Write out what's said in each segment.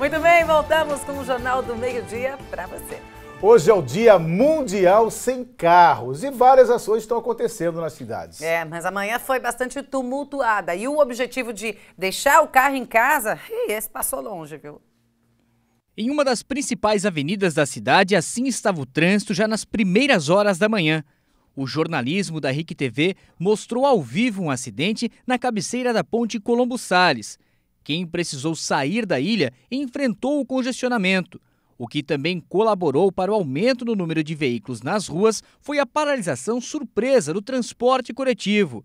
Muito bem, voltamos com o Jornal do Meio-Dia para você. Hoje é o Dia Mundial Sem Carros e várias ações estão acontecendo nas cidades. É, mas amanhã foi bastante tumultuada e o objetivo de deixar o carro em casa, esse passou longe, viu? Em uma das principais avenidas da cidade, assim estava o trânsito já nas primeiras horas da manhã. O jornalismo da RIC TV mostrou ao vivo um acidente na cabeceira da ponte Colombo Sales. Quem precisou sair da ilha enfrentou o congestionamento. O que também colaborou para o aumento no número de veículos nas ruas foi a paralisação surpresa do transporte coletivo.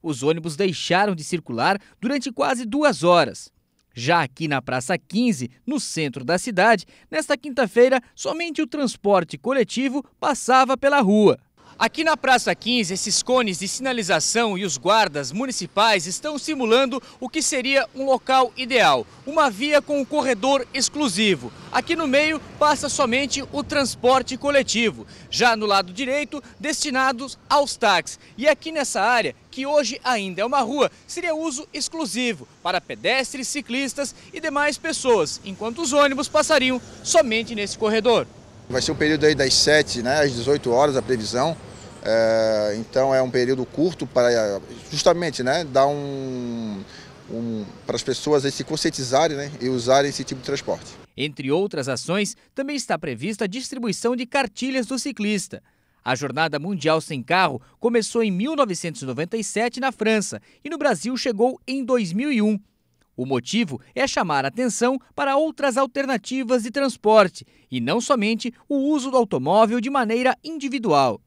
Os ônibus deixaram de circular durante quase duas horas. Já aqui na Praça 15, no centro da cidade, nesta quinta-feira, somente o transporte coletivo passava pela rua. Aqui na Praça 15, esses cones de sinalização e os guardas municipais estão simulando o que seria um local ideal, uma via com um corredor exclusivo. Aqui no meio passa somente o transporte coletivo, já no lado direito, destinados aos táxis. E é aqui nessa área, que hoje ainda é uma rua, seria uso exclusivo para pedestres, ciclistas e demais pessoas, enquanto os ônibus passariam somente nesse corredor. Vai ser o um período aí das 7 né, às 18 horas, a previsão. É, então é um período curto para justamente né, dar um, um para as pessoas se conscientizarem né, e usarem esse tipo de transporte. Entre outras ações, também está prevista a distribuição de cartilhas do ciclista. A Jornada Mundial Sem Carro começou em 1997 na França e no Brasil chegou em 2001. O motivo é chamar atenção para outras alternativas de transporte e não somente o uso do automóvel de maneira individual.